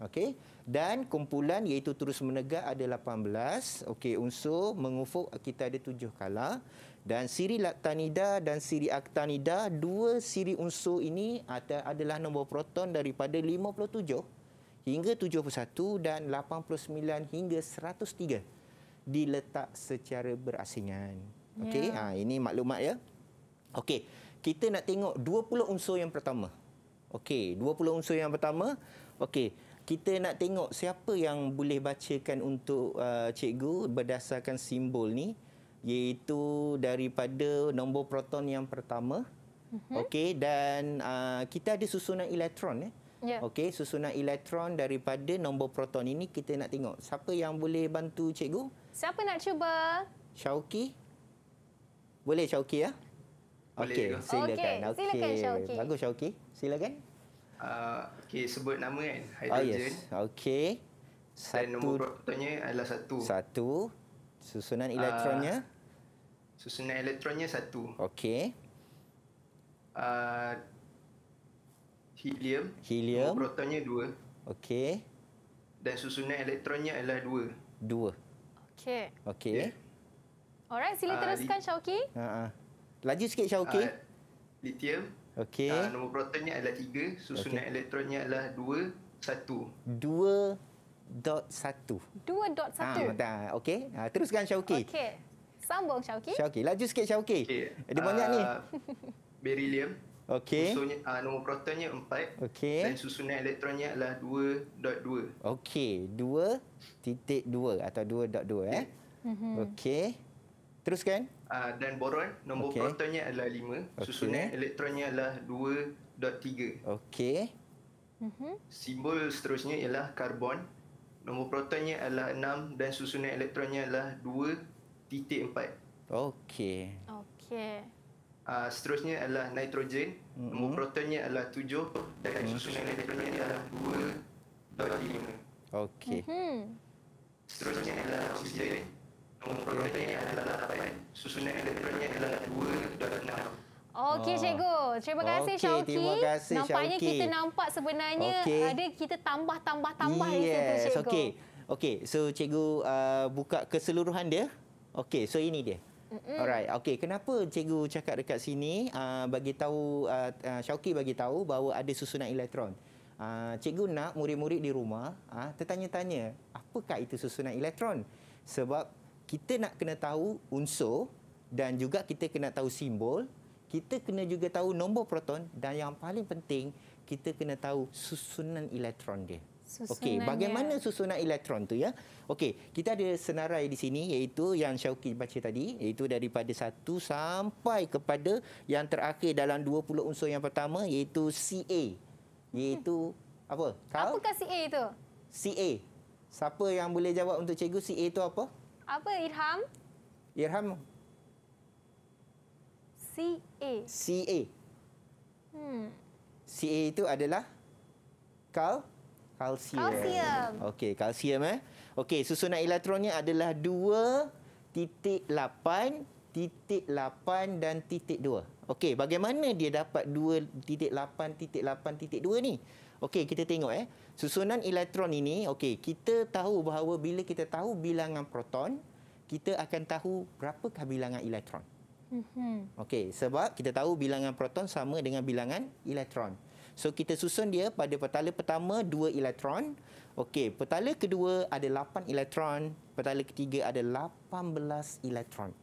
Okey. Dan kumpulan iaitu terus menegak ada 18. Okey, unsur mengufuk kita ada 7 kala. Dan siri laktanida dan siri aktanida, dua siri unsur ini ada, adalah nombor proton daripada 57 hingga 71 dan 89 hingga 103 diletak secara berasingan. Okey, yeah. ha, ini maklumat ya. Okey, kita nak tengok 20 unsur yang pertama. Okey, 20 unsur yang pertama. Okey, kita nak tengok siapa yang boleh bacakan untuk uh, cikgu berdasarkan simbol ni iaitu daripada nombor proton yang pertama. Mm-hmm. Okey dan uh, kita ada susunan elektron eh. Yeah. Okey, susunan elektron daripada nombor proton ini kita nak tengok. Siapa yang boleh bantu cikgu? Siapa nak cuba? Shauki, Boleh Shauki ya? Okey, silakan. Okey, okay. silakan Shauki, Bagus Syauki. Silakan. Ah, okay, sebut nama kan? Ah, hydrogen. Oh, yes. Okay. Satu, Dan nombor protonnya adalah satu. Satu. Susunan ah, elektronnya? Uh, susunan elektronnya satu. Okay. Uh, helium. Helium. Nombor protonnya dua. Okay. Dan susunan elektronnya adalah dua. Dua. Okay. Okay. Ya. Alright, sila uh, teruskan, li- Syauki. Uh-uh. Ha, ha. Laju sikit, Syauki. Uh, lithium. Okey. Uh, nombor protonnya adalah 3, susunan okay. elektronnya adalah 2 1. 2 dot satu. Dua dot ah, satu. Ha, dah, okey. Ha, teruskan Syauki. Okey. Sambung Syauki. Syauki. Laju sikit Syauki. Okay. Ada banyak uh, ni. Berilium. Okey. Susunya, uh, nombor protonnya empat. Okey. Dan susunan elektronnya adalah dua dot dua. Okey. Dua titik dua atau dua dot dua eh. Mm-hmm. Okey. Teruskan. Uh, dan boron, nombor okay. protonnya adalah 5. Okay. Susunan elektronnya adalah 2.3. Okey. Mhm. Simbol seterusnya ialah karbon. Nombor protonnya adalah 6 dan susunan elektronnya adalah 2.4. Okey. Okey. Uh, seterusnya adalah nitrogen. Mm-hmm. Nombor mhm. protonnya adalah 7 dan mm-hmm. susunan elektronnya adalah 2.5. Okey. Mm-hmm. Seterusnya adalah oksigen. Okey ah. cikgu. Terima kasih okay, Syauki. Terima kasih, Nampaknya Syauki. kita nampak sebenarnya okay. ada kita tambah tambah tambah yes. itu cikgu. Okey. Okey, so cikgu uh, buka keseluruhan dia. Okey, so ini dia. Mm-mm. Alright. Okey, kenapa cikgu cakap dekat sini uh, bagi tahu uh, uh Syauki bagi tahu bahawa ada susunan elektron. Uh, cikgu nak murid-murid di rumah uh, tertanya-tanya apakah itu susunan elektron? Sebab kita nak kena tahu unsur dan juga kita kena tahu simbol, kita kena juga tahu nombor proton dan yang paling penting kita kena tahu susunan elektron dia. Okey, bagaimana susunan elektron tu ya? Okey, kita ada senarai di sini iaitu yang Syauki baca tadi, iaitu daripada 1 sampai kepada yang terakhir dalam 20 unsur yang pertama iaitu Ca. Iaitu hmm. apa? Apa Apakah Ca itu? Ca. Siapa yang boleh jawab untuk cikgu Ca itu apa? Apa Irham? Irham. C A C A Hmm. A itu adalah kal kalsium. Kalsium. Okey, kalsium eh. Okey, susunan elektronnya adalah titik 2.8.8 dan titik 2. Okey, bagaimana dia dapat titik titik 2.8.8.2 ni? Okey, kita tengok eh. Susunan elektron ini, okey, kita tahu bahawa bila kita tahu bilangan proton, kita akan tahu berapakah bilangan elektron. Mm-hmm. Okey, sebab kita tahu bilangan proton sama dengan bilangan elektron. So, kita susun dia pada petala pertama, 2 elektron. Okey, petala kedua ada 8 elektron. Petala ketiga ada 18 elektron.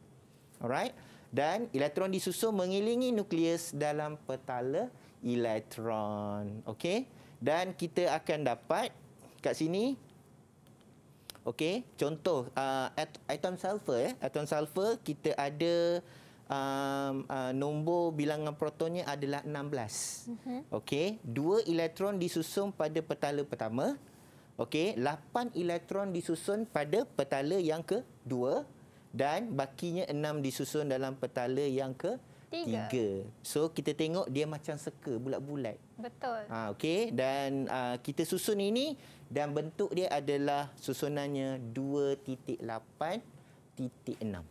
Alright? Dan elektron disusun mengelilingi nukleus dalam petala elektron. Okey? dan kita akan dapat kat sini okey contoh uh, atom sulfur eh atom sulfur kita ada um, uh, nombor bilangan protonnya adalah 16 uh-huh. Mhm. okey dua elektron disusun pada petala pertama okey lapan elektron disusun pada petala yang kedua dan bakinya enam disusun dalam petala yang ke Tiga. Tiga. So kita tengok dia macam seke, bulat-bulat. Betul. Ha, ah, okay. Dan uh, kita susun ini dan bentuk dia adalah susunannya 2.8.6. Mm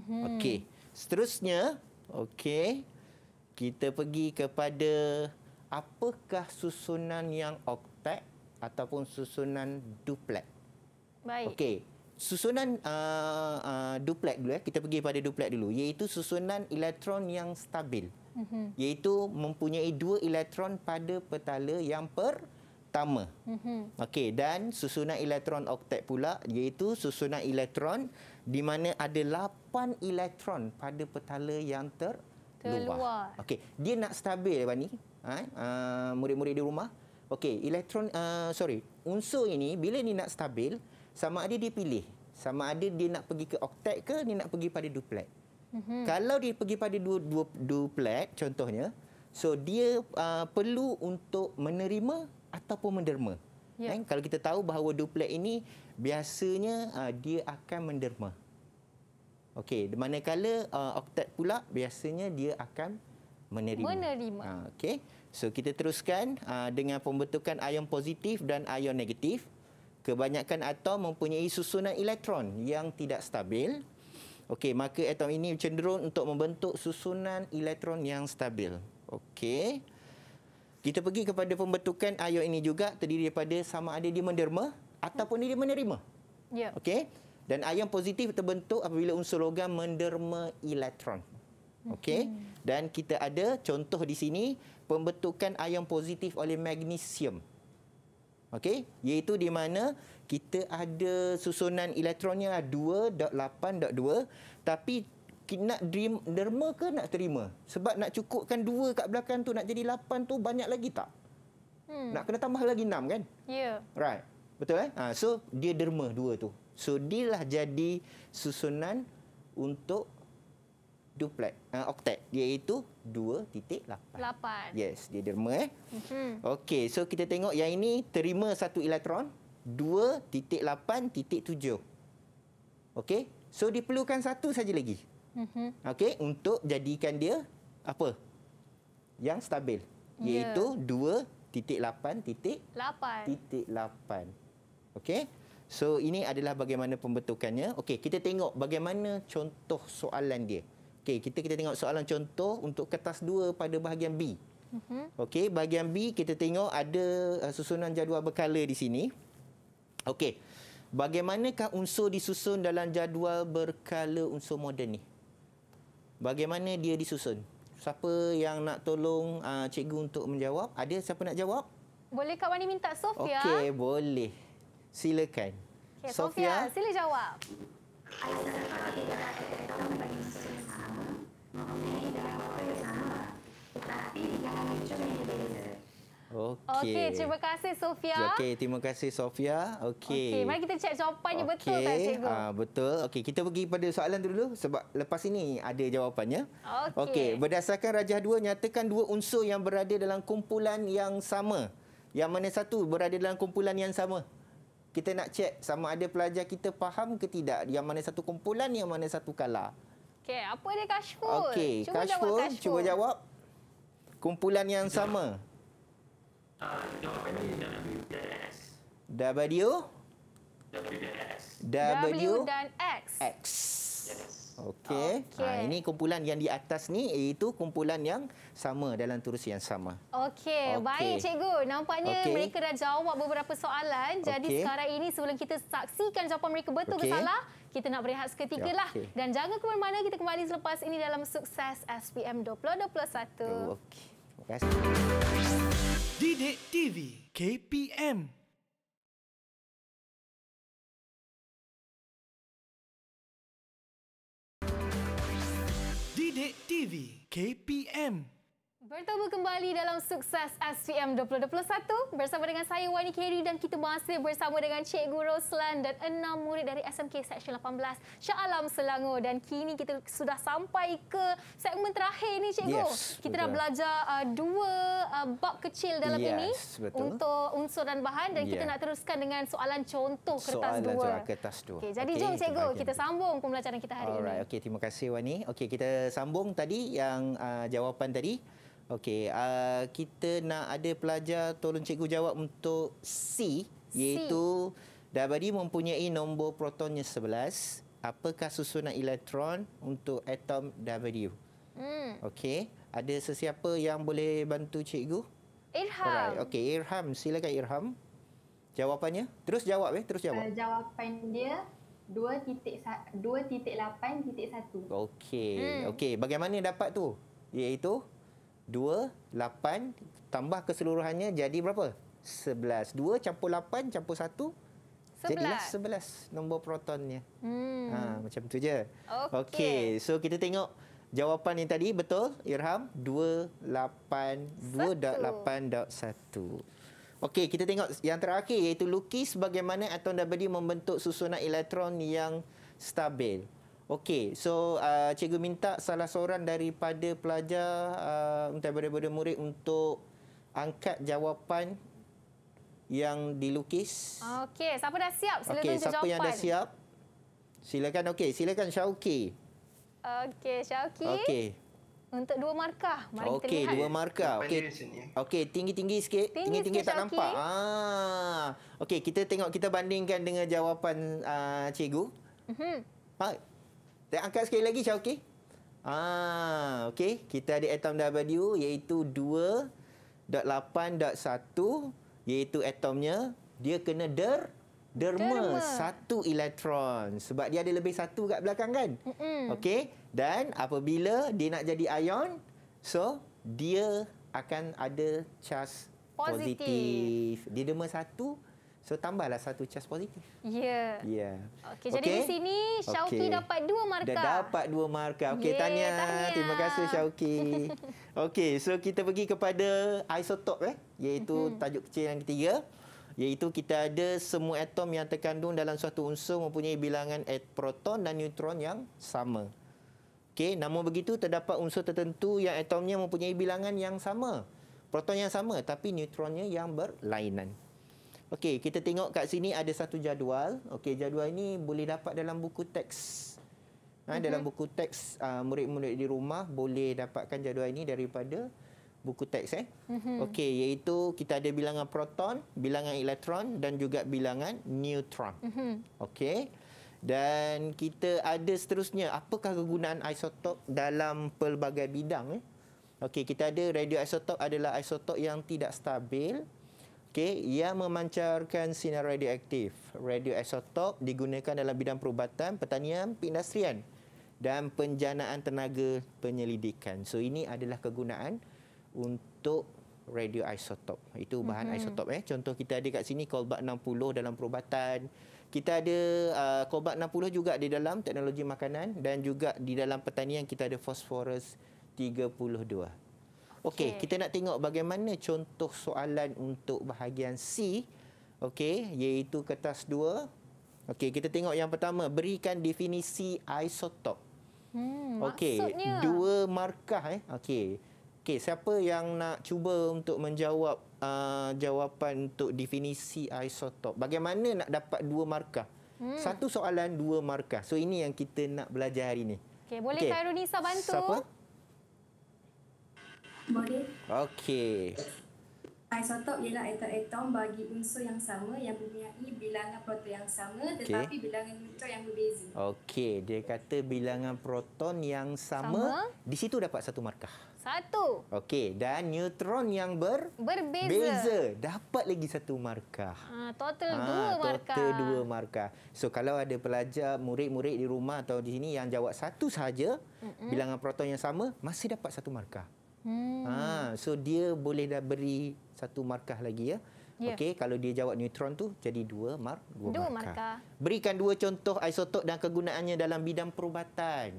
-hmm. Okay. Seterusnya, okay, kita pergi kepada apakah susunan yang oktet ataupun susunan duplet. Baik. Okay susunan uh, uh, duplet dulu ya. Kita pergi pada duplet dulu iaitu susunan elektron yang stabil. Mm-hmm. Iaitu mempunyai dua elektron pada petala yang pertama. Mm-hmm. Okey dan susunan elektron oktet pula iaitu susunan elektron di mana ada 8 elektron pada petala yang ter- terluar. Okay, dia nak stabil apa ni? Ha? Uh, murid-murid di rumah. okay, elektron uh, sorry, unsur ini bila ni nak stabil sama ada dia pilih sama ada dia nak pergi ke octet ke dia nak pergi pada duplet mm-hmm. kalau dia pergi pada dua, dua duplet contohnya so dia uh, perlu untuk menerima ataupun menderma yeah. kan kalau kita tahu bahawa duplet ini biasanya uh, dia akan menderma okey di manakala uh, octet pula biasanya dia akan menerima menerima uh, okey so kita teruskan uh, dengan pembentukan ion positif dan ion negatif kebanyakan atom mempunyai susunan elektron yang tidak stabil. Okey, maka atom ini cenderung untuk membentuk susunan elektron yang stabil. Okey. Kita pergi kepada pembentukan ion ini juga terdiri daripada sama ada dia menderma ataupun dia menerima. Ya. Yeah. Okey. Dan ion positif terbentuk apabila unsur logam menderma elektron. Okey. Hmm. Dan kita ada contoh di sini pembentukan ion positif oleh magnesium. Okey, iaitu di mana kita ada susunan elektronnya 2.8.2 lah, tapi nak dream, derma ke nak terima? Sebab nak cukupkan 2 kat belakang tu nak jadi 8 tu banyak lagi tak? Hmm. Nak kena tambah lagi 6 kan? Ya. Yeah. Right. Betul eh? Ha, so dia derma 2 tu. So dia lah jadi susunan untuk duplex uh, octet iaitu 2.8. 8. Yes, dia derma eh. Mm-hmm. Okey, so kita tengok yang ini terima satu elektron 2.8.7. Okey, so diperlukan satu saja lagi. Mm-hmm. Okey, untuk jadikan dia apa? Yang stabil ya. iaitu yeah. 2.8.8. 8. Okey. So ini adalah bagaimana pembentukannya. Okey, kita tengok bagaimana contoh soalan dia. Okey, kita kita tengok soalan contoh untuk kertas 2 pada bahagian B. Mhm. Okey, bahagian B kita tengok ada uh, susunan jadual berkala di sini. Okey, bagaimanakah unsur disusun dalam jadual berkala unsur moden ni? Bagaimana dia disusun? Siapa yang nak tolong uh, cikgu untuk menjawab? Ada siapa nak jawab? Boleh Kak Wani minta Sofia? Okey, boleh. Silakan. Okay, Sofia, sila jawab. Okey, okay, terima kasih Sofia. Okey, terima kasih Sofia. Okey. Okey, mari kita check jawapannya okay. betul tak cikgu? Ah, betul. Okey, kita pergi pada soalan dulu sebab lepas ini ada jawapannya. Okey. Okey, berdasarkan rajah Dua nyatakan dua unsur yang berada dalam kumpulan yang sama. Yang mana satu berada dalam kumpulan yang sama? Kita nak cek sama ada pelajar kita faham ke tidak yang mana satu kumpulan yang mana satu kala. Okey, apa dia Kashful? Okey, Kashful, cuba jawab. Kumpulan yang sama. Ya. Ah, dan X. W? W dan X. W, w dan X. X. Yes. Okey. Okay. Ha, ini kumpulan yang di atas ni iaitu kumpulan yang sama dalam terusi yang sama. Okey, okay. baik cikgu. Nampaknya okay. mereka dah jawab beberapa soalan. Jadi okay. sekarang ini sebelum kita saksikan jawapan mereka betul okay. ke salah, kita nak berehat seketika lah. Okay. Dan jangan ke mana-mana kita kembali selepas ini dalam sukses SPM 2021. Okey. Terima kasih. Dede TV KPM Dede TV KPM Bertemu kembali dalam sukses SPM 2021 bersama dengan saya Wani Kerry dan kita masih bersama dengan Cikgu Roslan dan enam murid dari SMK Seksyen 18 Shah Alam Selangor dan kini kita sudah sampai ke segmen terakhir ini Cikgu. Yes, kita betul. dah belajar uh, dua uh, bab kecil dalam yes, ini betul. untuk unsur dan bahan dan yeah. kita nak teruskan dengan soalan contoh kertas soalan dua. Soalan kertas dua. Okay, jadi okay, jom Cikgu kita, kita sambung pembelajaran kita hari Alright, ini. Okay, terima kasih Wani. Okay, kita sambung tadi yang uh, jawapan tadi. Okey, uh, kita nak ada pelajar tolong cikgu jawab untuk C, iaitu Dabadi mempunyai nombor protonnya 11. Apakah susunan elektron untuk atom Dabadi? Hmm. Okey, ada sesiapa yang boleh bantu cikgu? Irham. Alright. Okey, Irham. Silakan Irham. Jawapannya? Terus jawab ya, eh. terus jawab. Uh, jawapan dia 2.8.1. Okey. Hmm. okay. bagaimana dapat tu? Iaitu 2, 8, tambah keseluruhannya jadi berapa? 11. 2 campur 8 campur 1, jadi 11 nombor protonnya. Hmm. Ha, macam tu je. Okey. Okay. So kita tengok jawapan yang tadi betul, Irham? 2, 8, 2, 8, 1. Okey, kita tengok yang terakhir iaitu lukis bagaimana atom W membentuk susunan elektron yang stabil. Okey, so uh, cikgu minta salah seorang daripada pelajar uh, untuk daripada murid untuk angkat jawapan yang dilukis. Okey, siapa dah siap? Silakan okay, siapa jawapan. yang dah siap? Silakan, okey. Silakan Syauki. Okey, Syauki. Okey. Untuk dua markah. Mari okay, kita lihat. Dua markah. Okey, okay, tinggi-tinggi sikit. Tinggi-tinggi tak Syauki. nampak. Ah. Okey, kita tengok, kita bandingkan dengan jawapan uh, cikgu. Mm -hmm. Tak angkat sekali lagi Syah, okey? Ah, okey. Kita ada atom W iaitu 2.8.1 iaitu atomnya. Dia kena der derma, derma. satu elektron. Sebab dia ada lebih satu kat belakang kan? Mm -mm. Okey. Dan apabila dia nak jadi ion, so dia akan ada charge positif. positif. Dia derma satu So tambahlah satu cas positif. Ya. Yeah. Ya. Yeah. Okey jadi di sini Shauki okay. dapat dua markah. Dah dapat dua markah. Okey yeah, tanya. Terima kasih Shauki. Okey so kita pergi kepada isotop eh iaitu mhm. tajuk kecil yang ketiga iaitu kita ada semua atom yang terkandung dalam suatu unsur mempunyai bilangan proton dan neutron yang sama. Okey namun begitu terdapat unsur tertentu yang atomnya mempunyai bilangan yang sama. Proton yang sama tapi neutronnya yang berlainan. Okey, kita tengok kat sini ada satu jadual. Okey, jadual ini boleh dapat dalam buku teks. Ha, mhm. dalam buku teks uh, murid-murid di rumah boleh dapatkan jadual ini daripada buku teks. Eh. Mhm. Okey, iaitu kita ada bilangan proton, bilangan elektron dan juga bilangan neutron. Mhm. Okey, dan kita ada seterusnya. Apakah kegunaan isotop dalam pelbagai bidang? Eh? Okey, kita ada radioisotop adalah isotop yang tidak stabil okey yang memancarkan sinar radioaktif. Radioisotop digunakan dalam bidang perubatan, pertanian, perindustrian dan penjanaan tenaga penyelidikan. So ini adalah kegunaan untuk radioisotop. Itu bahan mm-hmm. isotop eh. Contoh kita ada kat sini kobalt 60 dalam perubatan. Kita ada kobalt uh, 60 juga di dalam teknologi makanan dan juga di dalam pertanian kita ada fosforus 32. Okey, okay. kita nak tengok bagaimana contoh soalan untuk bahagian C. Okey, iaitu kertas 2. Okey, kita tengok yang pertama. Berikan definisi isotop. Hmm, okay. Maksudnya? Dua markah. Eh. Okey. Okey, siapa yang nak cuba untuk menjawab uh, jawapan untuk definisi isotop? Bagaimana nak dapat dua markah? Hmm. Satu soalan, dua markah. So, ini yang kita nak belajar hari ini. Okey, boleh okay. Khairul Nisa bantu? Siapa? Boleh. Okey. Isotop ialah atom-atom bagi unsur yang sama yang mempunyai bilangan proton yang sama tetapi okay. bilangan neutron yang berbeza. Okey, dia kata bilangan proton yang sama, sama. di situ dapat satu markah. Satu. Okey, dan neutron yang ber berbeza beza, dapat lagi satu markah. Ha, total ha, dua total markah. Total dua markah. So, kalau ada pelajar, murid-murid di rumah atau di sini yang jawab satu sahaja, mm -mm. bilangan proton yang sama, masih dapat satu markah. Hmm. Ha, so dia boleh dah beri satu markah lagi ya. Yeah. Okey, kalau dia jawab neutron tu jadi dua mark, dua, dua markah. markah. Berikan dua contoh isotop dan kegunaannya dalam bidang perubatan.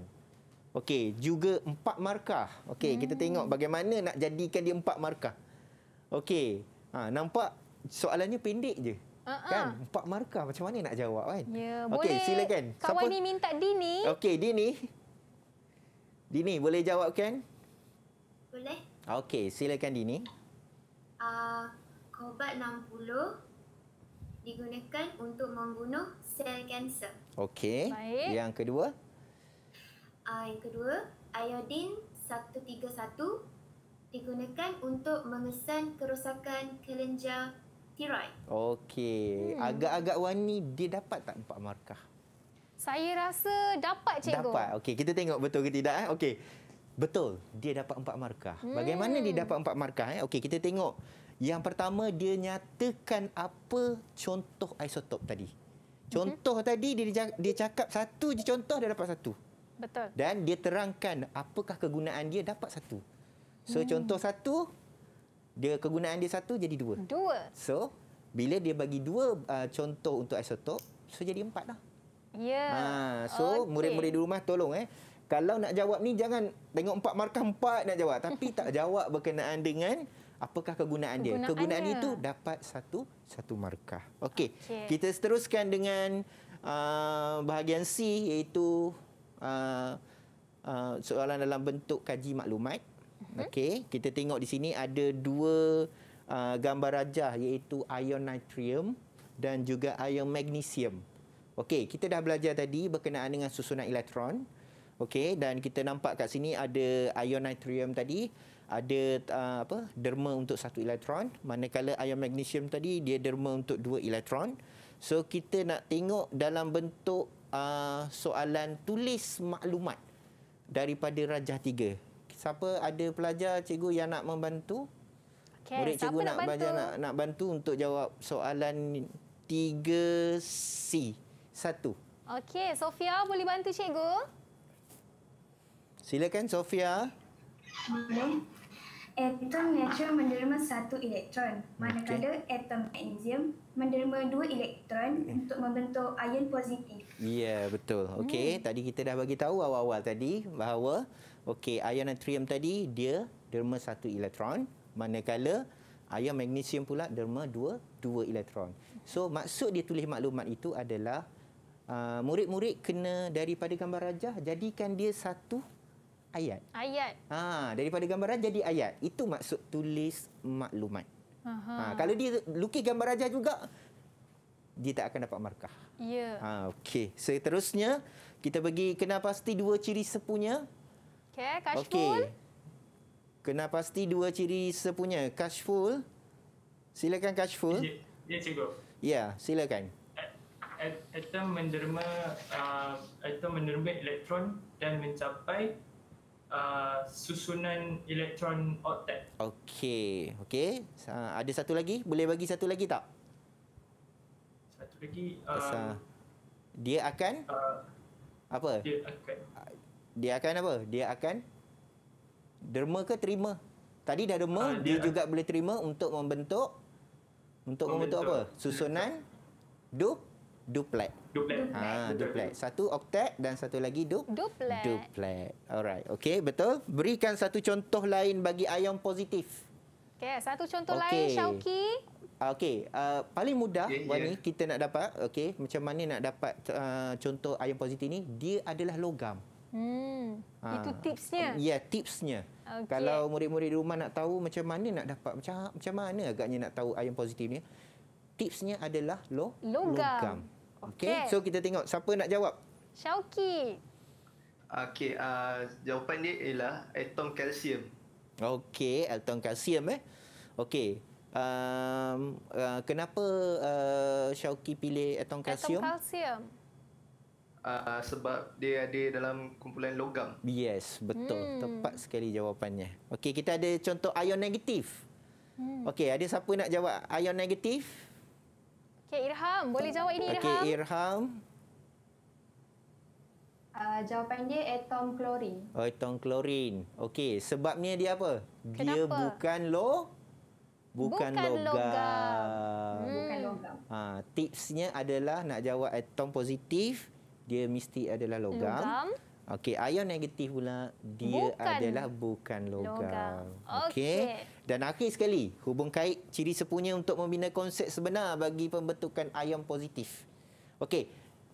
Okey, juga empat markah. Okey, hmm. kita tengok bagaimana nak jadikan dia empat markah. Okey. Ha, nampak soalannya pendek je. Uh-huh. Kan? Empat markah macam mana nak jawab kan? Ya, yeah, okay, boleh. Okey, silakan. Kawan Siapa? ni minta Dini. Okey, Dini. Dini boleh jawabkan? kan? Boleh. Okey, silakan Dini. Uh, Kobat 60 digunakan untuk membunuh sel kanser. Okey. Yang kedua? Uh, yang kedua, iodin 131 digunakan untuk mengesan kerosakan kelenjar tiroid. Okey. Hmm. Agak-agak warni, dia dapat tak empat markah? Saya rasa dapat, Cikgu. Dapat. Okey, kita tengok betul ke tidak. Eh? Okey. Betul, dia dapat empat markah. Hmm. Bagaimana dia hmm. dapat empat markah? Eh? Okey, kita tengok. Yang pertama, dia nyatakan apa contoh isotop tadi. Mhm. Contoh mm -hmm. tadi, dia, dia cakap satu je contoh, dia dapat satu. Betul. Dan dia terangkan apakah kegunaan dia dapat satu. So, hmm. contoh satu, dia kegunaan dia satu jadi dua. Dua. So, bila dia bagi dua uh, contoh untuk isotop, so jadi empat lah. Ya. Yeah. So, murid-murid okay. di rumah tolong eh kalau nak jawab ni jangan tengok empat markah empat nak jawab tapi tak jawab berkenaan dengan apakah kegunaan dia kegunaan, kegunaan dia. itu dapat satu satu markah okey okay. kita seteruskan dengan uh, bahagian C iaitu uh, uh, soalan dalam bentuk kaji maklumat uh-huh. okey kita tengok di sini ada dua uh, gambar rajah iaitu ion natrium dan juga ion magnesium okey kita dah belajar tadi berkenaan dengan susunan elektron Okey dan kita nampak kat sini ada ion natrium tadi ada uh, apa derma untuk satu elektron manakala ion magnesium tadi dia derma untuk dua elektron so kita nak tengok dalam bentuk uh, soalan tulis maklumat daripada rajah 3 siapa ada pelajar cikgu yang nak membantu okay, murid cikgu nak belajar nak nak bantu untuk jawab soalan 3C 1 okey sofia boleh bantu cikgu Silakan Sofia. Atom natrium menerima satu elektron. Manakala okay. atom magnesium menerima dua elektron okay. untuk membentuk ion positif. Ya, yeah, betul. Okey, hmm. tadi kita dah bagi tahu awal-awal tadi bahawa okey, ion natrium tadi dia derma satu elektron, manakala ion magnesium pula derma dua dua elektron. So maksud dia tulis maklumat itu adalah Uh, murid-murid kena daripada gambar rajah jadikan dia satu ayat. Ayat. Ha, daripada gambaran jadi ayat. Itu maksud tulis maklumat. Ha, kalau dia lukis gambar rajah juga, dia tak akan dapat markah. Ya. Ha, Okey. Seterusnya, kita bagi kenal pasti dua ciri sepunya. Okey, kashful. Okay. Kenal pasti dua ciri sepunya. Kashful. Silakan kashful. Ya, cikgu. Ya, silakan. Atom menerima, uh, atom menerima elektron dan mencapai Uh, susunan elektron octet. Okey, okey. Ha, ada satu lagi? Boleh bagi satu lagi tak? Satu lagi Pasal um, dia akan uh, apa? Dia akan dia akan apa? Dia akan derma ke terima? Tadi dah derma, uh, dia, dia juga akan. boleh terima untuk membentuk untuk membentuk, membentuk apa? Susunan dup duplet. duplet duplet. Ha, duplet. Satu oktet dan satu lagi dup? duplet. Duplet. Alright. Okey, betul? Berikan satu contoh lain bagi ion positif. Okey, satu contoh okay. lain Shauki. Ah, okey, uh, ah, paling mudah yeah, Wani yeah. kita nak dapat, okey, macam mana nak dapat uh, contoh ion positif ni? Dia adalah logam. Hmm. Ha. Itu tipsnya. Ya, yeah, tipsnya. Okay. Kalau murid-murid di rumah nak tahu macam mana nak dapat macam macam mana agaknya nak tahu ion positif ni? Tipsnya adalah lo logam. logam. Okey. Okay. So kita tengok siapa nak jawab. Syauki. Okey, uh, jawapan dia ialah atom kalsium. Okey, atom kalsium eh. Okey. Um, uh, kenapa uh, Syauki pilih atom kalsium? Atom kalsium. Uh, sebab dia ada dalam kumpulan logam. Yes, betul. Hmm. Tepat sekali jawapannya. Okey, kita ada contoh ion negatif. Hmm. Okey, ada siapa nak jawab ion negatif? Okey, Irham. Boleh jawab ini, Irham. Okey, Irham. Uh, jawapan dia atom klorin. Atom klorin. Okey, sebabnya dia apa? Kenapa? Dia bukan lo... Bukan, bukan logam. logam. Hmm. Bukan logam. Ha, tipsnya adalah nak jawab atom positif, dia mesti adalah logam. logam. Okey, ion negatif pula, dia bukan. adalah bukan logam. logam. Okey. Okay. Dan akhir sekali, hubung kait ciri sepunya untuk membina konsep sebenar bagi pembentukan ayam positif. Okey,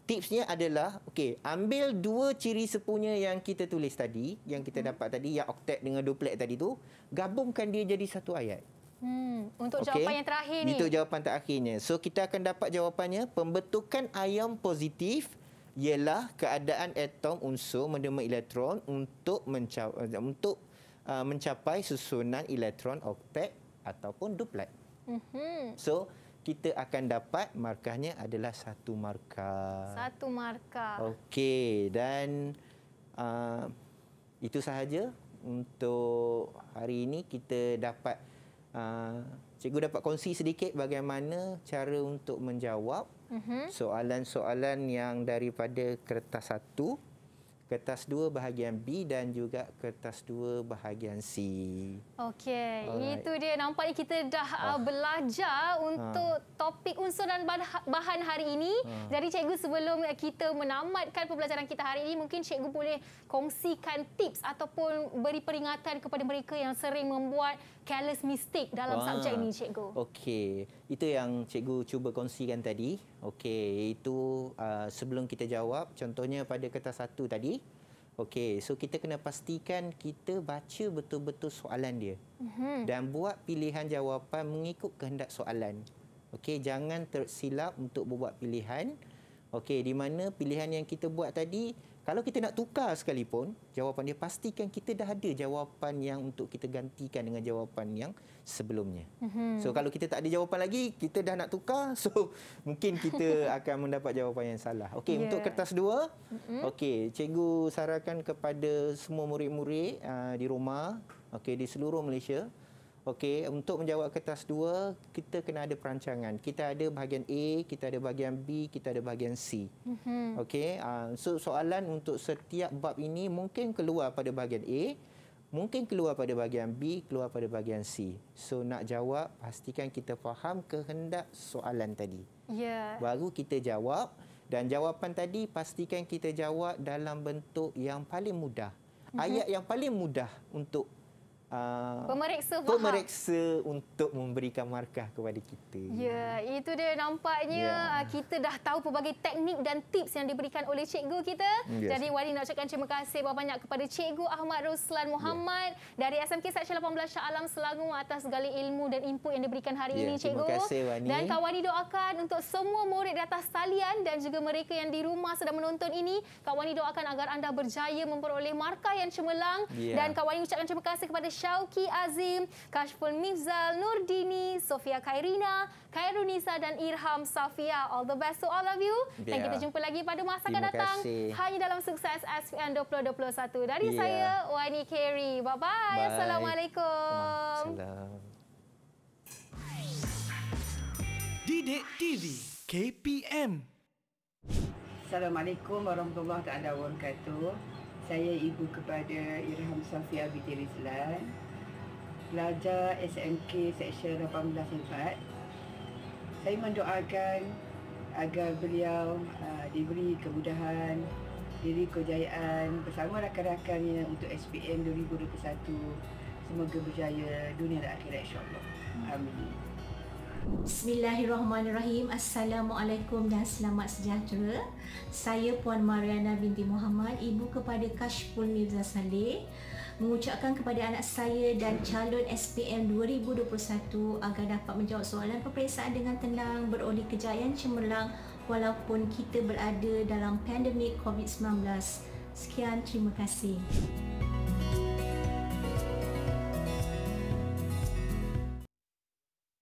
tipsnya adalah, okey, ambil dua ciri sepunya yang kita tulis tadi, yang kita hmm. dapat tadi, yang oktet dengan duplet tadi tu, gabungkan dia jadi satu ayat. Hmm, untuk jawapan yang terakhir ni. Untuk jawapan terakhirnya. So kita akan dapat jawapannya pembentukan ayam positif ialah keadaan atom unsur menerima elektron untuk mencawa, untuk Uh, mencapai susunan elektron oktet ataupun duplet. Mm-hmm. So kita akan dapat markahnya adalah satu markah. Satu markah. Okey dan uh, itu sahaja untuk hari ini kita dapat uh, cikgu dapat kongsi sedikit bagaimana cara untuk menjawab mm-hmm. soalan-soalan yang daripada kertas satu kertas 2 bahagian B dan juga kertas 2 bahagian C. Okey, itu dia nampaknya kita dah oh. belajar untuk ha. topik unsur dan bahan hari ini. Ha. Jadi cikgu sebelum kita menamatkan pembelajaran kita hari ini, mungkin cikgu boleh kongsikan tips ataupun beri peringatan kepada mereka yang sering membuat careless mistake dalam ha. subjek ini cikgu. Okey, itu yang cikgu cuba kongsikan tadi. Okey, itu uh, sebelum kita jawab, contohnya pada kertas satu tadi. Okey, so kita kena pastikan kita baca betul-betul soalan dia. Mm-hmm. Dan buat pilihan jawapan mengikut kehendak soalan. Okey, jangan tersilap untuk buat pilihan. Okey, di mana pilihan yang kita buat tadi, kalau kita nak tukar sekalipun, jawapan dia pastikan kita dah ada jawapan yang untuk kita gantikan dengan jawapan yang sebelumnya. Mm-hmm. So kalau kita tak ada jawapan lagi, kita dah nak tukar, so mungkin kita akan mendapat jawapan yang salah. Okey, yeah. untuk ya. kertas dua, mm-hmm. okey, cikgu sarankan kepada semua murid-murid uh, di rumah, okay di seluruh Malaysia, Okey, untuk menjawab kertas dua kita kena ada perancangan. Kita ada bahagian A, kita ada bahagian B, kita ada bahagian C. Mm-hmm. Okey, uh, so soalan untuk setiap bab ini mungkin keluar pada bahagian A, mungkin keluar pada bahagian B, keluar pada bahagian C. So nak jawab, pastikan kita faham kehendak soalan tadi. Yeah. Baru kita jawab dan jawapan tadi pastikan kita jawab dalam bentuk yang paling mudah. Mm-hmm. Ayat yang paling mudah untuk uh, pemeriksa pemeriksa untuk memberikan markah kepada kita. Ya, itu dia nampaknya ya. Ah, kita dah tahu pelbagai teknik dan tips yang diberikan oleh cikgu kita. Ya. Jadi Wali nak ucapkan terima kasih banyak kepada cikgu Ahmad Ruslan Muhammad ya. dari SMK Sakti 18 Shah Alam Selangor atas segala ilmu dan input yang diberikan hari ya. ini cikgu. Terima kasih Wani. Dan kawan Wani doakan untuk semua murid di atas talian dan juga mereka yang di rumah sedang menonton ini, kawan Wani doakan agar anda berjaya memperoleh markah yang cemerlang ya. dan kawan Wani ucapkan terima kasih kepada Syauki Azim, Kashful Mifzal, Nurdini, Sofia Khairina, Khairunisa dan Irham Safia. All the best to all of you. Dan kita jumpa lagi pada masa akan datang. Hanya dalam sukses SPN 2021. Dari yeah. saya, Wani Kerry. Bye-bye. Assalamualaikum. Didik TV KPM Assalamualaikum warahmatullahi wabarakatuh saya ibu kepada Irham Safia binti Rizlan Pelajar SMK Seksyen 18 Sifat Saya mendoakan agar beliau uh, diberi kemudahan diri kejayaan bersama rakan-rakannya untuk SPM 2021 semoga berjaya dunia dan akhirat insyaAllah Amin Bismillahirrahmanirrahim. Assalamualaikum dan selamat sejahtera. Saya Puan Mariana binti Muhammad, ibu kepada Kashful Mirza Saleh, mengucapkan kepada anak saya dan calon SPM 2021 agar dapat menjawab soalan peperiksaan dengan tenang beroleh kejayaan cemerlang walaupun kita berada dalam pandemik COVID-19. Sekian, terima kasih.